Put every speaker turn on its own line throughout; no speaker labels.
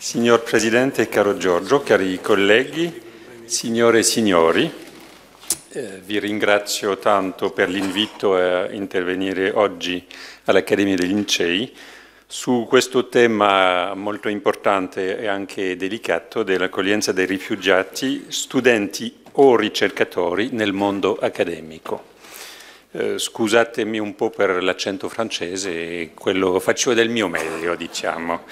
Signor Presidente, caro Giorgio, cari colleghi, signore e signori, eh, vi ringrazio tanto per l'invito a intervenire oggi all'Accademia dei Lincei su questo tema molto importante e anche delicato dell'accoglienza dei rifugiati, studenti o ricercatori nel mondo accademico. Eh, scusatemi un po' per l'accento francese, quello faccio del mio meglio, diciamo.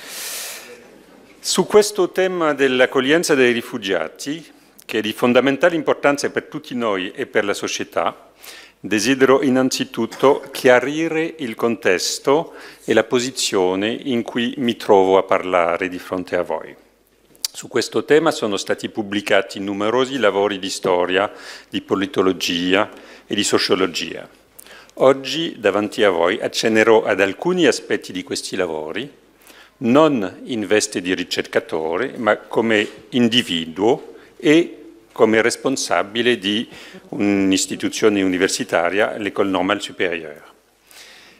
Su questo tema dell'accoglienza dei rifugiati, che è di fondamentale importanza per tutti noi e per la società, desidero innanzitutto chiarire il contesto e la posizione in cui mi trovo a parlare di fronte a voi. Su questo tema sono stati pubblicati numerosi lavori di storia, di politologia e di sociologia. Oggi davanti a voi accennerò ad alcuni aspetti di questi lavori non in veste di ricercatore, ma come individuo e come responsabile di un'istituzione universitaria, l'École Normale Supérieure.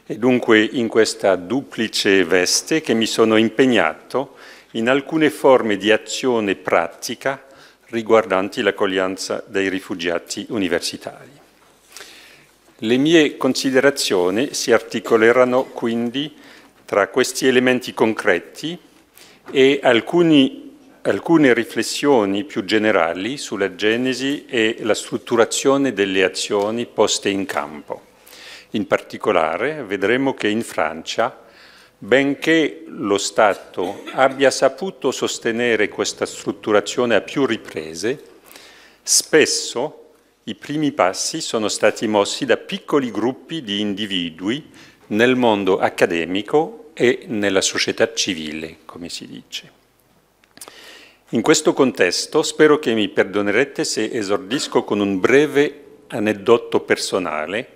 E dunque in questa duplice veste che mi sono impegnato in alcune forme di azione pratica riguardanti l'accoglienza dei rifugiati universitari. Le mie considerazioni si articoleranno quindi tra questi elementi concreti e alcuni, alcune riflessioni più generali sulla genesi e la strutturazione delle azioni poste in campo. In particolare vedremo che in Francia, benché lo Stato abbia saputo sostenere questa strutturazione a più riprese, spesso i primi passi sono stati mossi da piccoli gruppi di individui nel mondo accademico e nella società civile, come si dice. In questo contesto spero che mi perdonerete se esordisco con un breve aneddoto personale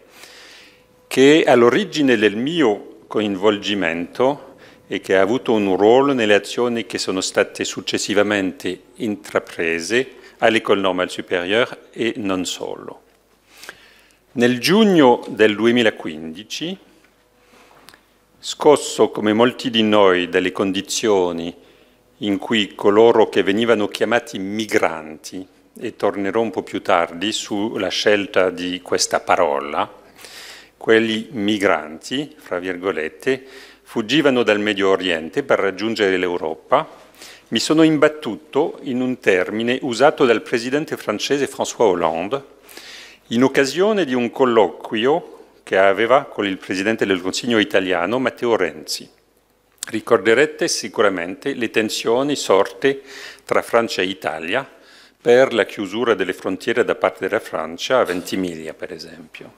che è all'origine del mio coinvolgimento e che ha avuto un ruolo nelle azioni che sono state successivamente intraprese all'École Normale Supérieure e non solo. Nel giugno del 2015 Scosso come molti di noi dalle condizioni in cui coloro che venivano chiamati migranti, e tornerò un po' più tardi sulla scelta di questa parola, quelli migranti, fra virgolette, fuggivano dal Medio Oriente per raggiungere l'Europa, mi sono imbattuto in un termine usato dal presidente francese François Hollande in occasione di un colloquio che aveva con il Presidente del Consiglio italiano Matteo Renzi. Ricorderete sicuramente le tensioni sorte tra Francia e Italia per la chiusura delle frontiere da parte della Francia a Ventimiglia, per esempio.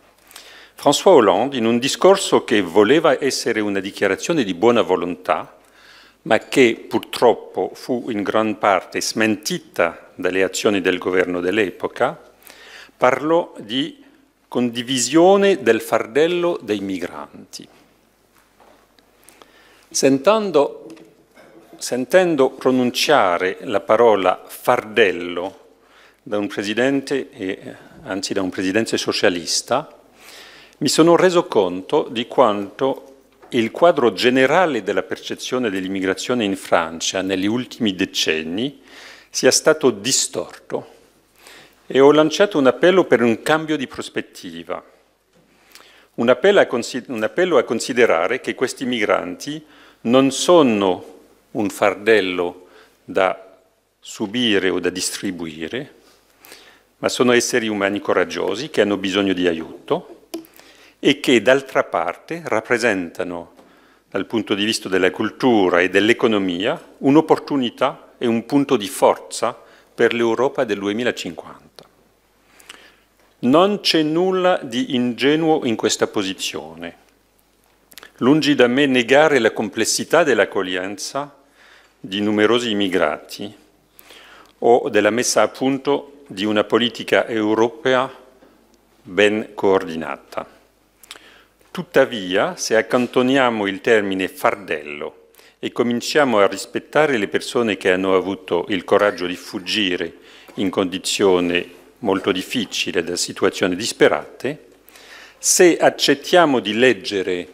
François Hollande, in un discorso che voleva essere una dichiarazione di buona volontà, ma che purtroppo fu in gran parte smentita dalle azioni del governo dell'epoca, parlò di condivisione del fardello dei migranti. Sentando, sentendo pronunciare la parola fardello da un presidente, e, anzi da un presidente socialista, mi sono reso conto di quanto il quadro generale della percezione dell'immigrazione in Francia negli ultimi decenni sia stato distorto e ho lanciato un appello per un cambio di prospettiva, un appello a, considerare che questi migranti non sono un fardello da subire o da distribuire, ma sono esseri umani coraggiosi che hanno bisogno di aiuto e che d'altra parte rappresentano dal punto di vista della cultura e dell'economia un'opportunità e un punto di forza per l'Europa del 2050. Non c'è nulla di ingenuo in questa posizione. Lungi da me negare la complessità dell'accoglienza di numerosi immigrati o della messa a punto di una politica europea ben coordinata. Tuttavia, se accantoniamo il termine fardello e cominciamo a rispettare le persone che hanno avuto il coraggio di fuggire in condizioni molto difficile, da situazioni disperate, se accettiamo di leggere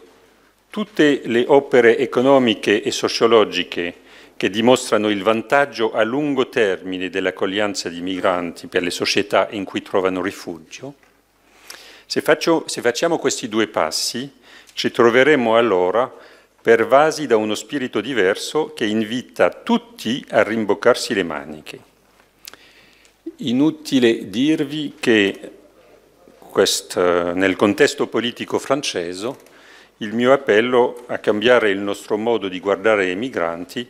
tutte le opere economiche e sociologiche che dimostrano il vantaggio a lungo termine dell'accoglienza di migranti per le società in cui trovano rifugio, se, faccio, se facciamo questi due passi ci troveremo allora pervasi da uno spirito diverso che invita tutti a rimboccarsi le maniche. Inutile dirvi che quest, nel contesto politico francese il mio appello a cambiare il nostro modo di guardare i migranti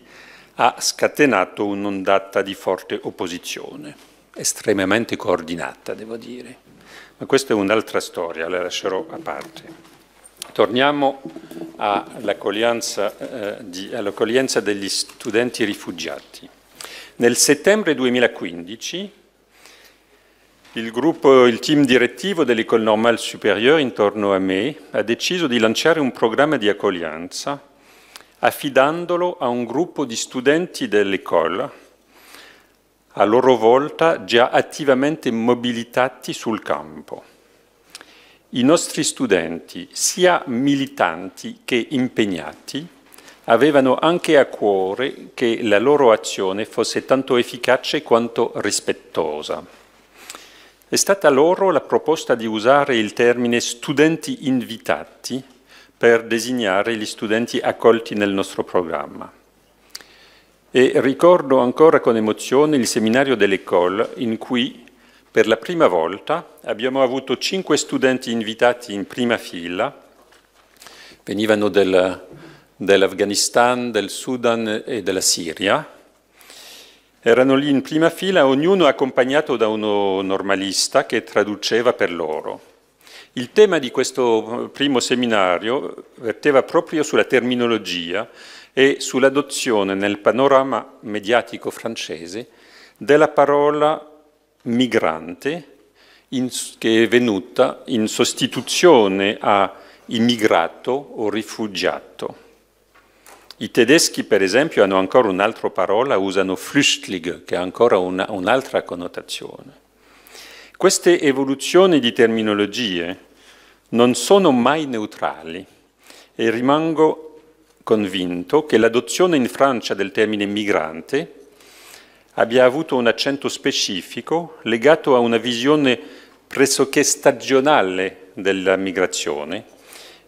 ha scatenato un'ondata di forte opposizione, estremamente coordinata, devo dire. Ma questa è un'altra storia, la lascerò a parte. Torniamo all'accoglienza, eh, di, all'accoglienza degli studenti rifugiati. Nel settembre 2015 il gruppo, il team direttivo dell'Ecole Normale Supérieure intorno a me ha deciso di lanciare un programma di accoglienza affidandolo a un gruppo di studenti dell'Ecole, a loro volta già attivamente mobilitati sul campo. I nostri studenti, sia militanti che impegnati, avevano anche a cuore che la loro azione fosse tanto efficace quanto rispettosa. È stata loro la proposta di usare il termine studenti invitati per designare gli studenti accolti nel nostro programma. E ricordo ancora con emozione il seminario dell'Ecole in cui per la prima volta abbiamo avuto cinque studenti invitati in prima fila, venivano del, dell'Afghanistan, del Sudan e della Siria, erano lì in prima fila, ognuno accompagnato da uno normalista che traduceva per loro. Il tema di questo eh, primo seminario verteva proprio sulla terminologia e sull'adozione nel panorama mediatico francese della parola migrante in, che è venuta in sostituzione a immigrato o rifugiato. I tedeschi, per esempio, hanno ancora un'altra parola, usano flüchtling, che ha ancora una, un'altra connotazione. Queste evoluzioni di terminologie non sono mai neutrali e rimango convinto che l'adozione in Francia del termine migrante abbia avuto un accento specifico legato a una visione pressoché stagionale della migrazione,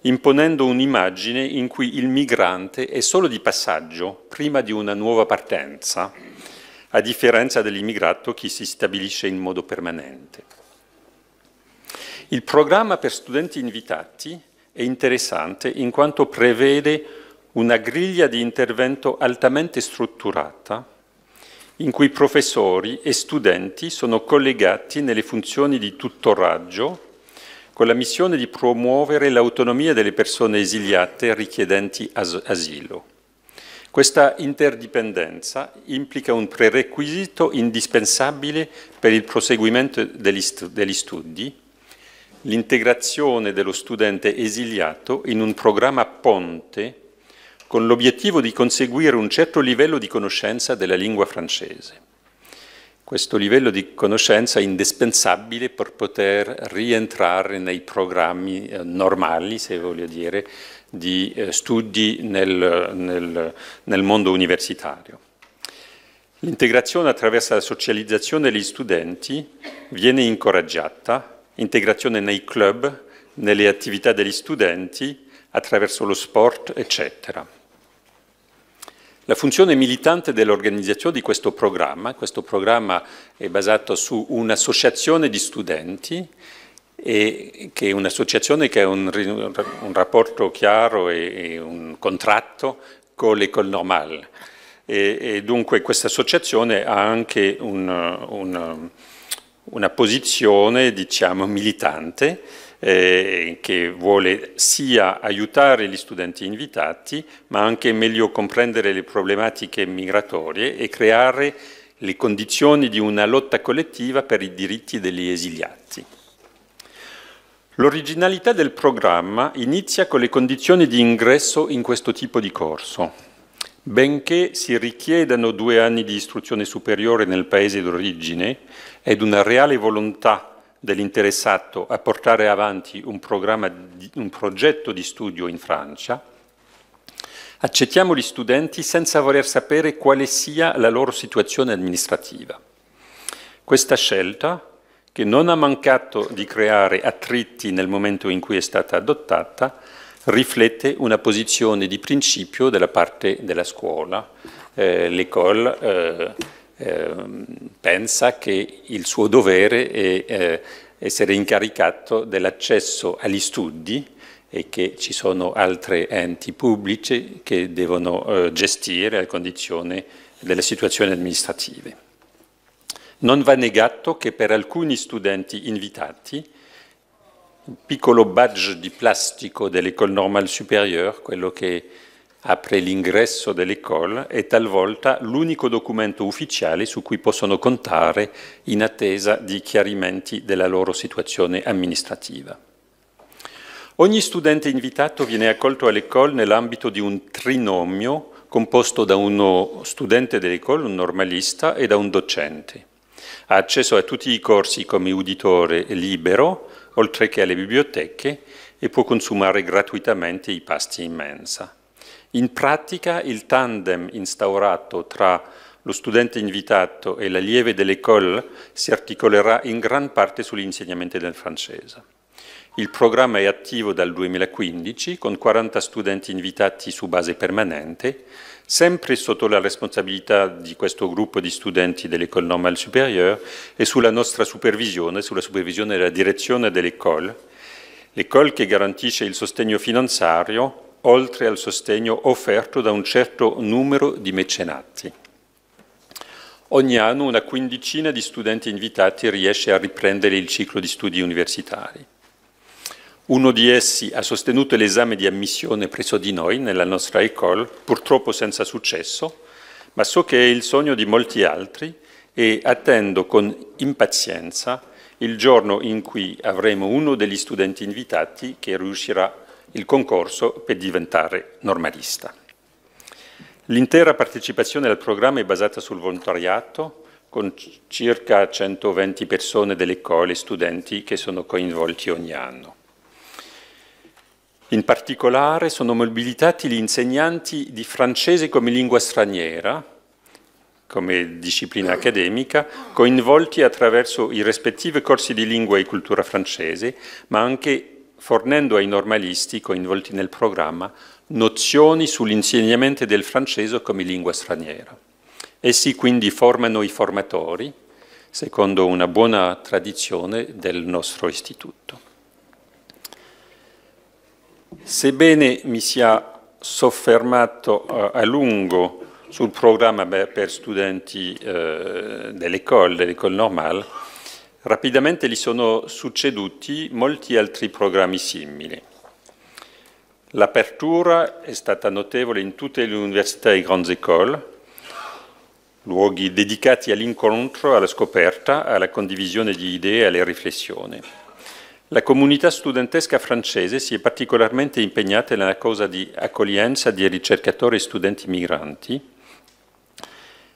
imponendo un'immagine in cui il migrante è solo di passaggio prima di una nuova partenza, a differenza dell'immigrato che si stabilisce in modo permanente. Il programma per studenti invitati è interessante in quanto prevede una griglia di intervento altamente strutturata in cui professori e studenti sono collegati nelle funzioni di tutoraggio con la missione di promuovere l'autonomia delle persone esiliate richiedenti as asilo. Questa interdipendenza implica un prerequisito indispensabile per il proseguimento degli, st degli studi, l'integrazione dello studente esiliato in un programma ponte con l'obiettivo di conseguire un certo livello di conoscenza della lingua francese questo livello di conoscenza è indispensabile per poter rientrare nei programmi eh, normali, se voglio dire, di eh, studi nel, nel, nel mondo universitario. L'integrazione attraverso la socializzazione degli studenti viene incoraggiata, integrazione nei club, nelle attività degli studenti, attraverso lo sport, eccetera. La funzione militante dell'organizzazione di questo programma, questo programma è basato su un'associazione di studenti, che è un'associazione che ha un, un, rapporto chiaro e, e, un contratto con l'École Normale. E, e dunque questa associazione ha anche un, un, una posizione, diciamo, militante, eh, che vuole sia aiutare gli studenti invitati, ma anche meglio comprendere le problematiche migratorie e creare le condizioni di una lotta collettiva per i diritti degli esiliati. L'originalità del programma inizia con le condizioni di ingresso in questo tipo di corso. Benché si richiedano due anni di istruzione superiore nel paese d'origine ed una reale volontà dell'interessato a portare avanti un, un progetto di studio in Francia, accettiamo gli studenti senza voler sapere quale sia la loro situazione amministrativa. Questa scelta, che non ha mancato di creare attriti nel momento in cui è stata adottata, riflette una posizione di principio della parte della scuola. Eh, L'école eh, Ehm, pensa che il suo dovere è eh, essere incaricato dell'accesso agli studi e che ci sono altri enti pubblici che devono eh, gestire la condizione delle situazioni amministrative. Non va negato che per alcuni studenti invitati un piccolo badge di plastico dell'École Normale Supérieure, quello che apre l'ingresso dell'École e talvolta l'unico documento ufficiale su cui possono contare in attesa di chiarimenti della loro situazione amministrativa. Ogni studente invitato viene accolto all'École nell'ambito di un trinomio composto da uno studente dell'École, un normalista, e da un docente. Ha accesso a tutti i corsi come uditore libero, oltre che alle biblioteche, e può consumare gratuitamente i pasti in mensa. In pratica il tandem instaurato tra lo studente invitato e l'allieve dell'école si articolerà in gran parte sull'insegnamento del francese. Il programma è attivo dal 2015 con 40 studenti invitati su base permanente, sempre sotto la responsabilità di questo gruppo di studenti dell'École Normale Supérieure e sulla nostra supervisione, sulla supervisione della direzione dell'École, l'École che garantisce il sostegno finanziario oltre al sostegno offerto da un certo numero di mecenati. Ogni anno una quindicina di studenti invitati riesce a riprendere il ciclo di studi universitari. Uno di essi ha sostenuto l'esame di ammissione presso di noi, nella nostra école, purtroppo senza successo, ma so che è il sogno di molti altri e attendo con impazienza il giorno in cui avremo uno degli studenti invitati che riuscirà il concorso per diventare normalista. L'intera partecipazione al programma è basata sul volontariato, con circa 120 persone delle e studenti che sono coinvolti ogni anno. In particolare sono mobilitati gli insegnanti di francese come lingua straniera, come disciplina accademica, coinvolti attraverso i rispettivi corsi di lingua e cultura francese, ma anche fornendo ai normalisti coinvolti nel programma nozioni sull'insegnamento del francese come lingua straniera. Essi quindi formano i formatori, secondo una buona tradizione del nostro istituto. Sebbene mi sia soffermato eh, a lungo sul programma per studenti eh, dell'école, dell'école normale, Rapidamente gli sono succeduti molti altri programmi simili. L'apertura è stata notevole in tutte le università e grandi écoles, luoghi dedicati all'incontro, alla scoperta, alla condivisione di idee e alle riflessioni. La comunità studentesca francese si è particolarmente impegnata nella causa di accoglienza di ricercatori e studenti migranti,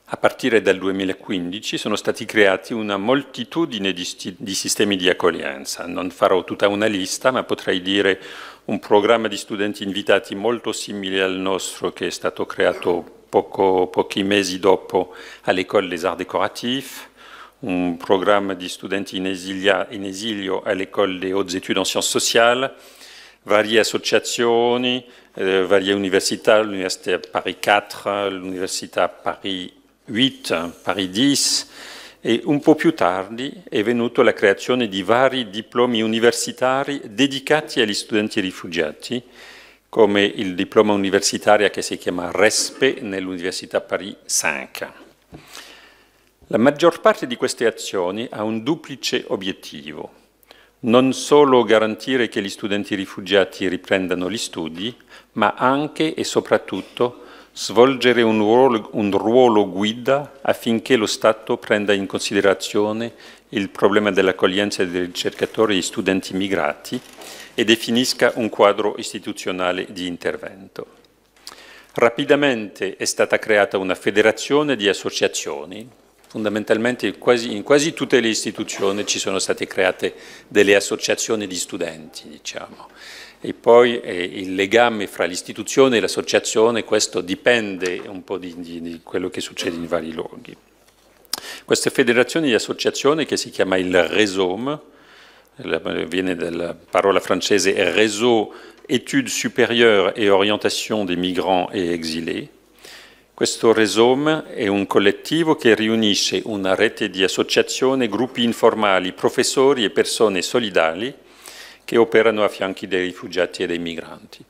a partire dal 2015 sono stati creati una moltitudine di, di, sistemi di accoglienza. Non farò tutta una lista, ma potrei dire un programma di studenti invitati molto simile al nostro che è stato creato poco, pochi mesi dopo all'École des Arts Décoratifs, un programma di studenti in, esilia, in esilio all'École des Hautes Études en Sciences Sociales, varie associazioni, eh, varie università, l'Università Paris 4, l'Università Paris 8, Paris 10 e un po' più tardi è venuta la creazione di vari diplomi universitari dedicati agli studenti rifugiati, come il diploma universitario che si chiama RESPE nell'Università Paris 5. La maggior parte di queste azioni ha un duplice obiettivo, non solo garantire che gli studenti rifugiati riprendano gli studi, ma anche e soprattutto svolgere un ruolo, un ruolo, guida affinché lo Stato prenda in considerazione il problema dell'accoglienza dei ricercatori e studenti migrati e definisca un quadro istituzionale di intervento. Rapidamente è stata creata una federazione di associazioni, fondamentalmente quasi, in quasi tutte le istituzioni ci sono state create delle associazioni di studenti, diciamo, e poi eh, il legame fra l'istituzione e l'associazione, questo dipende un po' di, di, di quello che succede in vari luoghi. Questa federazione di associazione che si chiama il RESOM, viene dalla parola francese Réseau études supérieures et orientation des migrants et exilés. Questo RESOM è un collettivo che riunisce una rete di associazioni, gruppi informali, professori e persone solidali che operano a fianchi dei rifugiati e dei migranti.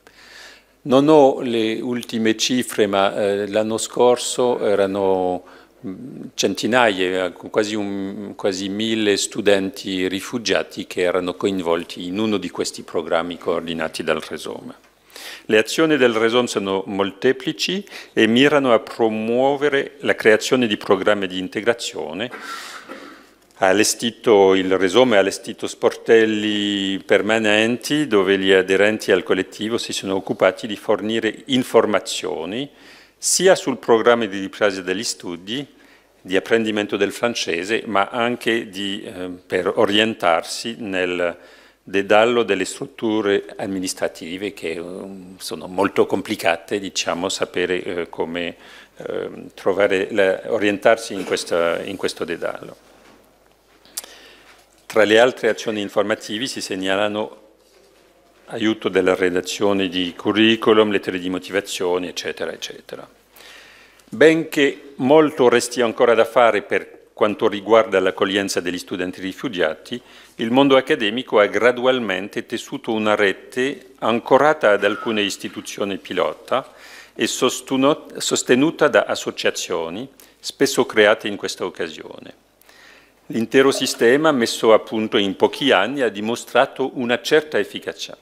Non ho le ultime cifre, ma eh, l'anno scorso erano mm, centinaia, quasi, un, quasi, mille studenti rifugiati che erano coinvolti in uno di questi programmi coordinati dal Resom. Le azioni del Resom sono molteplici e mirano a promuovere la creazione di programmi di integrazione ha allestito, il resume, ha allestito sportelli permanenti dove gli aderenti al collettivo si sono occupati di fornire informazioni sia sul programma di ripresa degli studi, di apprendimento del francese, ma anche di, eh, per orientarsi nel dedallo delle strutture amministrative che um, sono molto complicate, diciamo, sapere eh, come eh, trovare la, orientarsi in, questa, in questo dedallo. Tra le altre azioni informativi si segnalano aiuto della redazione di curriculum, lettere di motivazione, eccetera, eccetera. Benché molto resti ancora da fare per quanto riguarda l'accoglienza degli studenti rifugiati, il mondo accademico ha gradualmente tessuto una rete ancorata ad alcune istituzioni pilota e sostenuta da associazioni, spesso create in questa occasione. L'intero sistema, messo a punto in pochi anni, ha dimostrato una certa efficacia.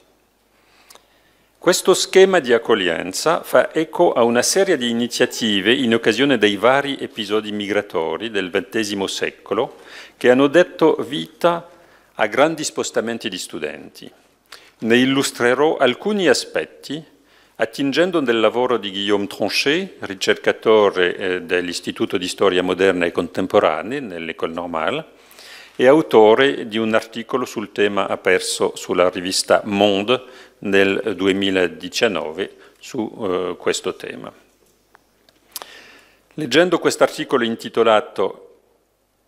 Questo schema di accoglienza fa eco a una serie di iniziative in occasione dei vari episodi migratori del XX secolo che hanno dato vita a grandi spostamenti di studenti. Ne illustrerò alcuni aspetti Attingendo del lavoro di Guillaume Tronchet, ricercatore eh, dell'Istituto di Storia Moderna e Contemporanea nell'École Normale, e autore di un articolo sul tema aperso sulla rivista Monde nel 2019 su eh, questo tema. Leggendo quest'articolo intitolato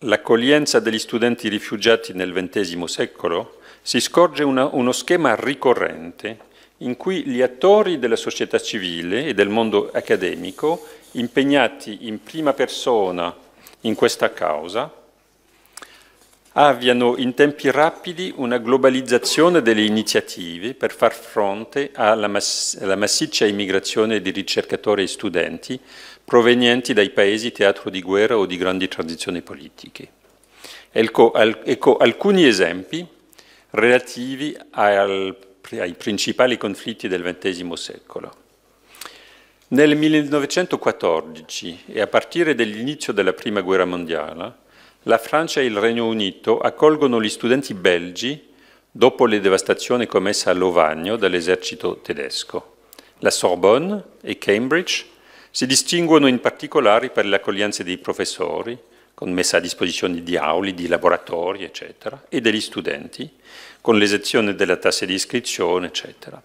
L'accoglienza degli studenti rifugiati nel XX secolo, si scorge una, uno schema ricorrente in cui gli attori della società civile e del mondo accademico, impegnati in prima persona in questa causa, avviano in tempi rapidi una globalizzazione delle iniziative per far fronte alla, mass alla massiccia immigrazione di ricercatori e studenti provenienti dai paesi teatro di guerra o di grandi transizioni politiche. Ecco, al ecco alcuni esempi relativi al ai principali conflitti del XX secolo. Nel 1914 e a partire dall'inizio della Prima Guerra Mondiale, la Francia e il Regno Unito accolgono gli studenti belgi dopo le devastazioni commesse a Lovagno dall'esercito tedesco. La Sorbonne e Cambridge si distinguono in particolare per l'accoglienza dei professori, con messa a disposizione di auli, di laboratori, eccetera, e degli studenti, con l'esezione della tassa di iscrizione, eccetera.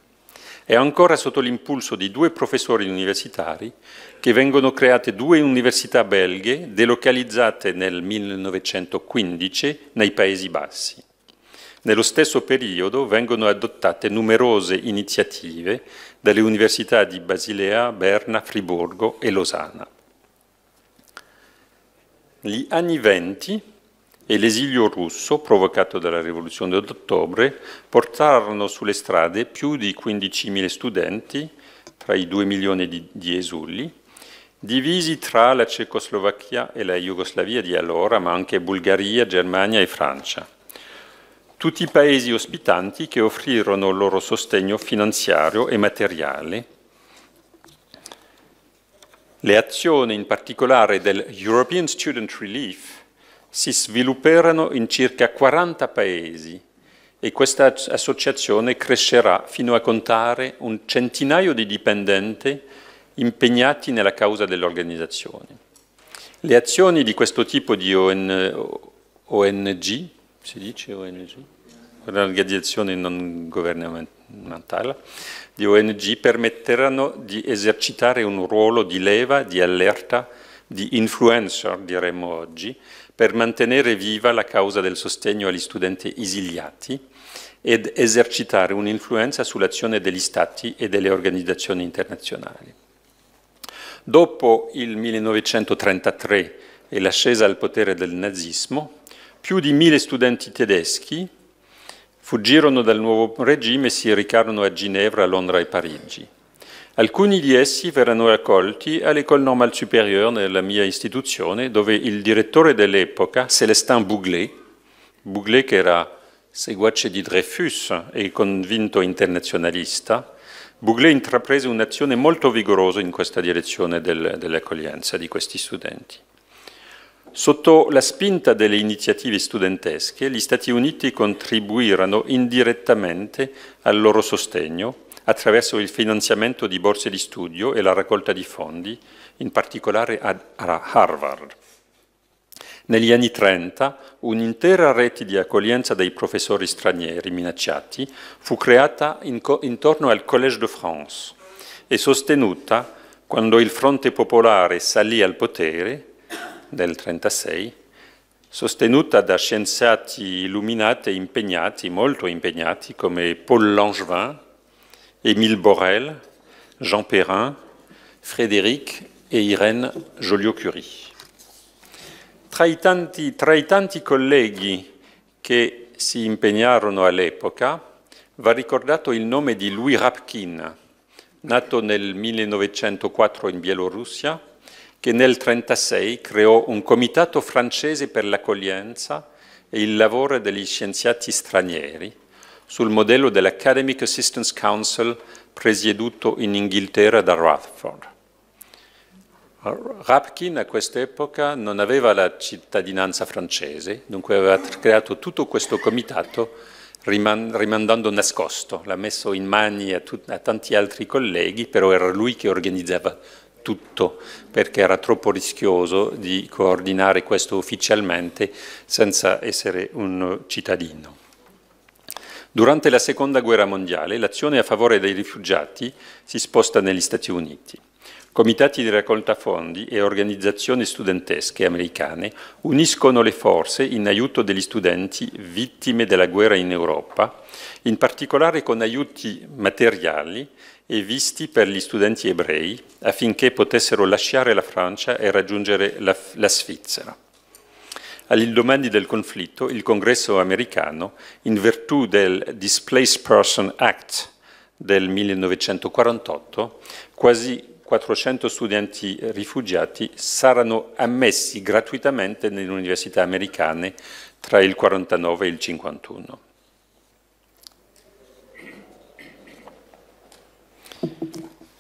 È ancora sotto l'impulso di due professori universitari che vengono create due università belghe delocalizzate nel 1915 nei Paesi Bassi. Nello stesso periodo vengono adottate numerose iniziative dalle università di Basilea, Berna, Friburgo e Losanna. Gli anni venti e l'esilio russo, provocato dalla rivoluzione d'ottobre, portarono sulle strade più di 15.000 studenti, tra i 2 milioni di, di esuli, divisi tra la Cecoslovacchia e la Jugoslavia di allora, ma anche Bulgaria, Germania e Francia. Tutti i paesi ospitanti che offrirono il loro sostegno finanziario e materiale. Le azioni in particolare del European Student Relief, si svilupperanno in circa 40 paesi e questa associazione crescerà fino a contare un centinaio di dipendenti impegnati nella causa dell'organizzazione. Le azioni di questo tipo di ONG, si dice ONG? Organizzazione non governamentale, di ONG permetteranno di esercitare un ruolo di leva, di allerta, di influencer, diremmo oggi, per mantenere viva la causa del sostegno agli studenti esiliati ed esercitare un'influenza sull'azione degli Stati e delle organizzazioni internazionali. Dopo il 1933 e l'ascesa al potere del nazismo, più di mille studenti tedeschi fuggirono dal nuovo regime e si recarono a Ginevra, Londra e Parigi. Alcuni di essi verranno raccolti all'École Normale Supérieure, nella mia istituzione, dove il direttore dell'epoca, Célestin Bouglet, Bouglet che era seguace di Dreyfus e convinto internazionalista, Bouglet intraprese un'azione molto vigorosa in questa direzione del, dell'accoglienza di questi studenti. Sotto la spinta delle iniziative studentesche, gli Stati Uniti contribuirono indirettamente al loro sostegno attraverso il finanziamento di borse di studio e la raccolta di fondi, in particolare a Harvard. Negli anni 30 un'intera rete di accoglienza dei professori stranieri minacciati fu creata intorno al Collège de France e sostenuta quando il Fronte Popolare salì al potere nel 1936, sostenuta da scienziati illuminati e impegnati, molto impegnati, come Paul Langevin, Émile Borel, Jean Perrin, Frédéric e Irène Joliot-Curie. Tra, tra i tanti colleghi che si impegnarono all'epoca, va ricordato il nome di Louis Rapkin, nato nel 1904 in Bielorussia, che nel 1936 creò un comitato francese per l'accoglienza e il lavoro degli scienziati stranieri, sul modello dell'Academic Assistance Council presieduto in Inghilterra da Rutherford. Rapkin a quest'epoca non aveva la cittadinanza francese, dunque aveva creato tutto questo comitato rimandando nascosto, l'ha messo in mani a, a tanti altri colleghi, però era lui che organizzava tutto perché era troppo rischioso di coordinare questo ufficialmente senza essere un cittadino. Durante la Seconda Guerra Mondiale l'azione a favore dei rifugiati si sposta negli Stati Uniti. Comitati di raccolta fondi e organizzazioni studentesche americane uniscono le forze in aiuto degli studenti vittime della guerra in Europa, in particolare con aiuti materiali e visti per gli studenti ebrei affinché potessero lasciare la Francia e raggiungere la, la Svizzera. All'indomani del conflitto, il Congresso americano, in virtù del Displaced Person Act del 1948, quasi 400 studenti rifugiati saranno ammessi gratuitamente nelle università americane tra il 49 e il 51.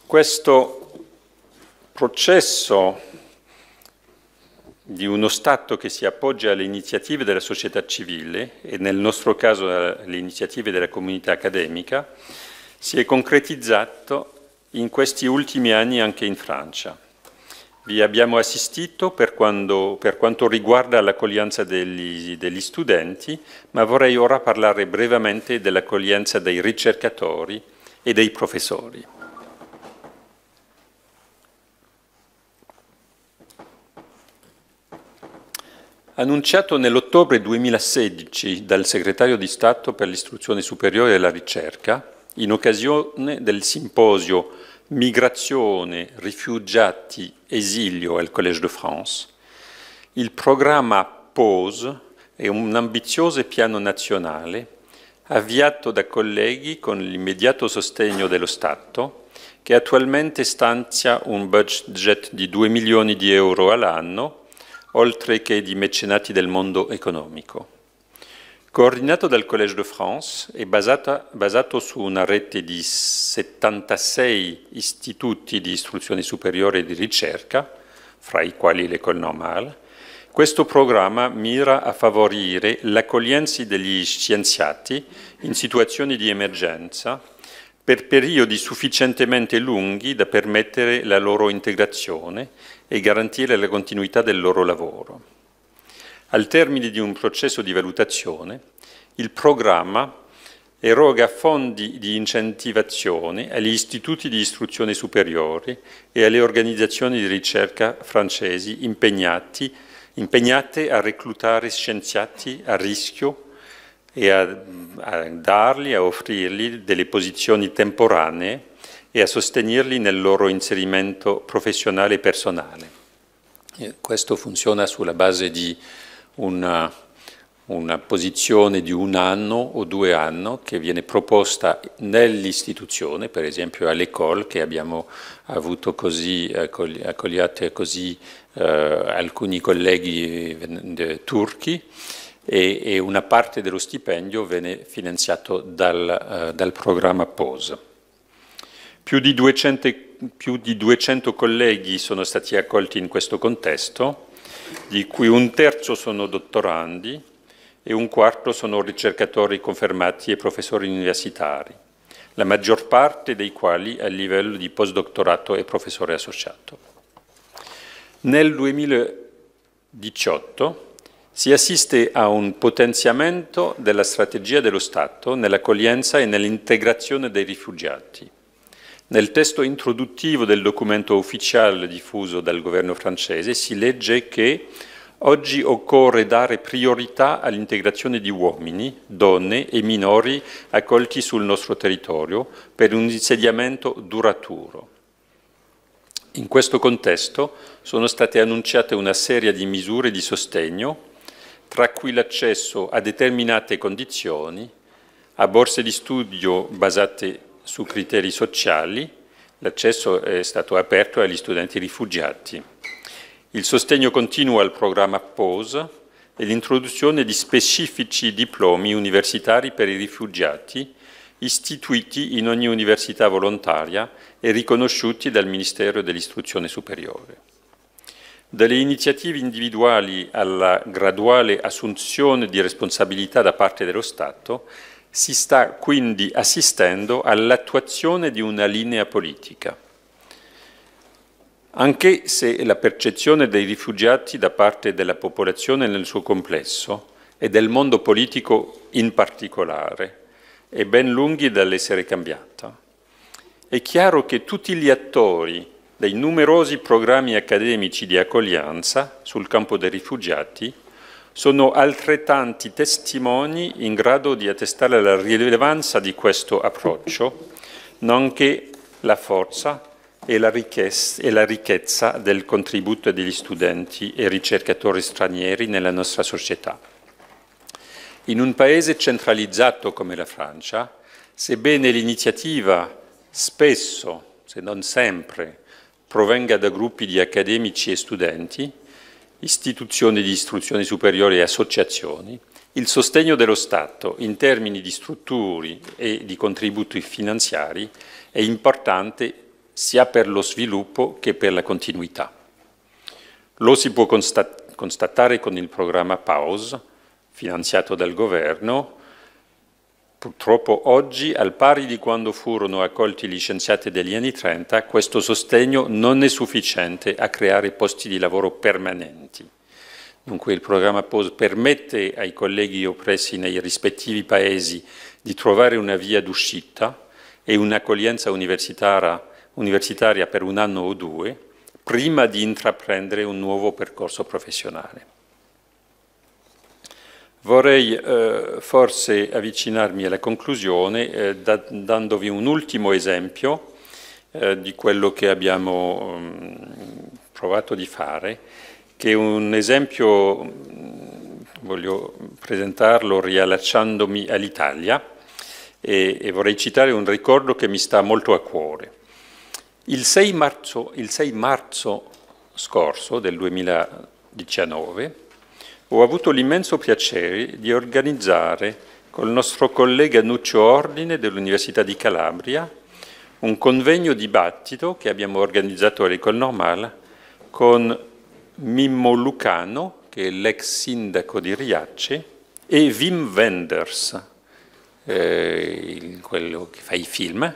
Questo processo di uno Stato che si appoggia alle iniziative della società civile e nel nostro caso alle iniziative della comunità accademica, si è concretizzato in questi ultimi anni anche in Francia. Vi abbiamo assistito per, quando, per quanto riguarda l'accoglienza degli, degli studenti, ma vorrei ora parlare brevemente dell'accoglienza dei ricercatori e dei professori. annunciato nell'ottobre 2016 dal segretario di Stato per l'istruzione superiore e la ricerca, in occasione del simposio Migrazione, rifugiati, esilio al Collège de France, il programma POSE è un ambizioso piano nazionale avviato da colleghi con l'immediato sostegno dello Stato che attualmente stanzia un budget di 2 milioni di euro all'anno oltre che di mecenati del mondo economico. Coordinato dal Collège de France e basata, basato su una rete di 76 istituti di istruzione superiore e di ricerca, fra i quali l'École Normale, questo programma mira a favorire l'accoglienza degli scienziati in situazioni di emergenza per periodi sufficientemente lunghi da permettere la loro integrazione e garantire la continuità del loro lavoro. Al termine di un processo di valutazione, il programma eroga fondi di incentivazione agli istituti di istruzione superiore e alle organizzazioni di ricerca francesi impegnate a reclutare scienziati a rischio e a, a dargli, a offrirgli delle posizioni temporanee e a sostenerli nel loro inserimento professionale e personale. Questo funziona sulla base di una, una, posizione di un anno o due anni che viene proposta nell'istituzione, per esempio all'Ecole, che abbiamo avuto così, accogliate così eh, alcuni colleghi eh, turchi, e, e una parte dello stipendio venne finanziato dal, eh, dal programma POS. Più di, 200, più di 200 colleghi sono stati accolti in questo contesto, di cui un terzo sono dottorandi e un quarto sono ricercatori confermati e professori universitari, la maggior parte dei quali a livello di postdottorato e professore associato. Nel 2018 si assiste a un potenziamento della strategia dello Stato nell'accoglienza e nell'integrazione dei rifugiati. Nel testo introduttivo del documento ufficiale diffuso dal governo francese si legge che oggi occorre dare priorità all'integrazione di uomini, donne e minori accolti sul nostro territorio per un insediamento duraturo. In questo contesto sono state annunciate una serie di misure di sostegno tra cui l'accesso a determinate condizioni, a borse di studio basate su criteri sociali, l'accesso è stato aperto agli studenti rifugiati, il sostegno continuo al programma POSA e l'introduzione di specifici diplomi universitari per i rifugiati istituiti in ogni università volontaria e riconosciuti dal Ministero dell'Istruzione Superiore. Dalle iniziative individuali alla graduale assunzione di responsabilità da parte dello Stato si sta quindi assistendo all'attuazione di una linea politica. Anche se la percezione dei rifugiati da parte della popolazione nel suo complesso e del mondo politico in particolare è ben lunghi dall'essere cambiata, è chiaro che tutti gli attori dei numerosi programmi accademici di accoglienza sul campo dei rifugiati sono altrettanti testimoni in grado di attestare la rilevanza di questo approccio, nonché la forza e la, e la, ricchezza del contributo degli studenti e ricercatori stranieri nella nostra società. In un paese centralizzato come la Francia, sebbene l'iniziativa spesso, se non sempre, provenga da gruppi di accademici e studenti, istituzioni di istruzione superiore e associazioni, il sostegno dello Stato in termini di strutture e di contributi finanziari è importante sia per lo sviluppo che per la continuità. Lo si può constatare con il programma PAUS, finanziato dal Governo, Purtroppo oggi, al pari di quando furono accolti gli scienziati degli anni 30, questo sostegno non è sufficiente a creare posti di lavoro permanenti. Dunque il programma POS permette ai colleghi oppressi nei rispettivi paesi di trovare una via d'uscita e un'accoglienza universitaria, universitaria per un anno o due prima di intraprendere un nuovo percorso professionale. Vorrei eh, forse avvicinarmi alla conclusione eh, da, dandovi un ultimo esempio eh, di quello che abbiamo mh, mm, provato di fare, che è un esempio, mh, mm, voglio presentarlo riallacciandomi all'Italia e, e vorrei citare un ricordo che mi sta molto a cuore. Il 6 marzo, il 6 marzo scorso del 2019 ho avuto l'immenso piacere di organizzare col nostro collega Nuccio Ordine dell'Università di Calabria un convegno dibattito che abbiamo organizzato all'Ecole Normale con Mimmo Lucano, che è l'ex sindaco di Riace, e Wim Wenders, eh, quello che fa i film,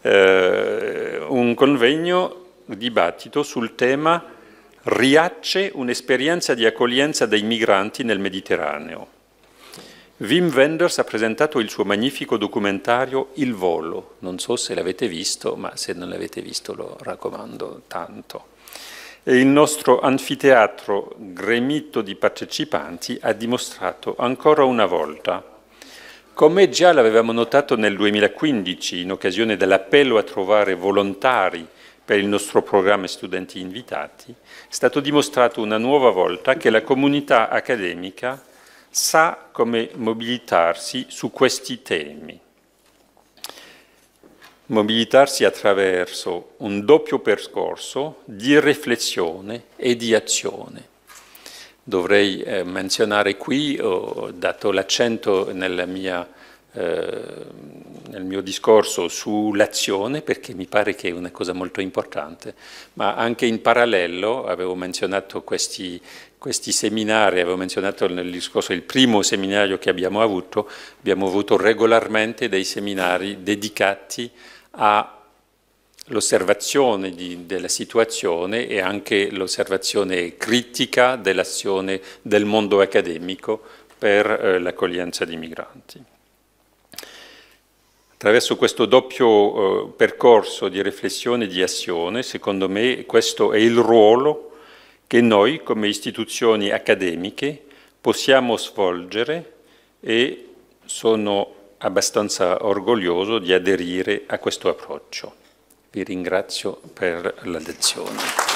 eh, un convegno dibattito sul tema riacce un'esperienza di accoglienza dei migranti nel Mediterraneo. Wim Wenders ha presentato il suo magnifico documentario Il volo, non so se l'avete visto, ma se non l'avete visto lo raccomando tanto. E il nostro anfiteatro gremito di partecipanti ha dimostrato ancora una volta come già l'avevamo notato nel 2015 in occasione dell'appello a trovare volontari per il nostro programma Studenti Invitati, è stato dimostrato una nuova volta che la comunità accademica sa come mobilitarsi su questi temi. Mobilitarsi attraverso un doppio percorso di riflessione e di azione. Dovrei eh, menzionare qui, ho dato l'accento nella mia eh, nel mio discorso sull'azione perché mi pare che è una cosa molto importante, ma anche in parallelo avevo menzionato questi, questi seminari, avevo menzionato nel discorso il primo seminario che abbiamo avuto, abbiamo avuto regolarmente dei seminari dedicati all'osservazione della situazione e anche l'osservazione critica dell'azione del mondo accademico per eh, l'accoglienza di migranti. Attraverso questo doppio eh, percorso di riflessione e di azione, secondo me questo è il ruolo che noi come istituzioni accademiche possiamo svolgere e sono abbastanza orgoglioso di aderire a questo approccio. Vi ringrazio per l'attenzione.